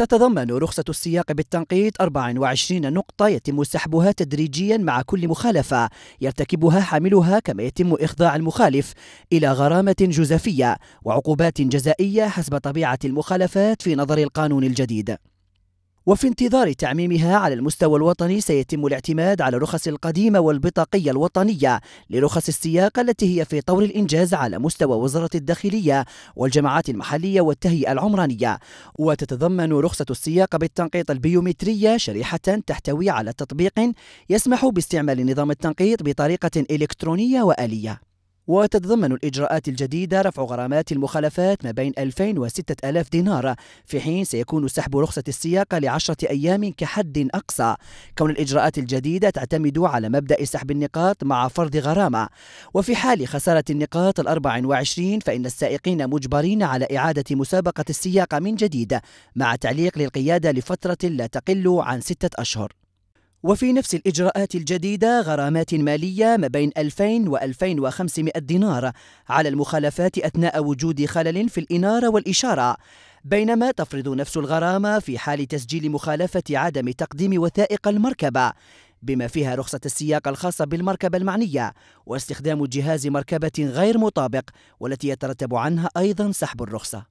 تتضمن رخصة السياق بالتنقيط 24 نقطة يتم سحبها تدريجيا مع كل مخالفة يرتكبها حاملها كما يتم إخضاع المخالف إلى غرامة جزافية وعقوبات جزائية حسب طبيعة المخالفات في نظر القانون الجديد وفي انتظار تعميمها على المستوى الوطني سيتم الاعتماد على الرخص القديمة والبطاقية الوطنية لرخص السياق التي هي في طور الإنجاز على مستوى وزارة الداخلية والجماعات المحلية والتهيئة العمرانية وتتضمن رخصة السياق بالتنقيط البيومترية شريحة تحتوي على تطبيق يسمح باستعمال نظام التنقيط بطريقة إلكترونية وآلية وتتضمن الإجراءات الجديدة رفع غرامات المخالفات ما بين 2000 و 6000 دينار في حين سيكون سحب رخصة السياقة لعشرة أيام كحد أقصى كون الإجراءات الجديدة تعتمد على مبدأ سحب النقاط مع فرض غرامة وفي حال خسارة النقاط ال 24 فإن السائقين مجبرين على إعادة مسابقة السياقة من جديد مع تعليق للقيادة لفترة لا تقل عن ستة أشهر وفي نفس الإجراءات الجديدة غرامات مالية ما بين 2000 و 2500 دينار على المخالفات أثناء وجود خلل في الإنارة والإشارة بينما تفرض نفس الغرامة في حال تسجيل مخالفة عدم تقديم وثائق المركبة بما فيها رخصة السياق الخاصة بالمركبة المعنية واستخدام جهاز مركبة غير مطابق والتي يترتب عنها أيضا سحب الرخصة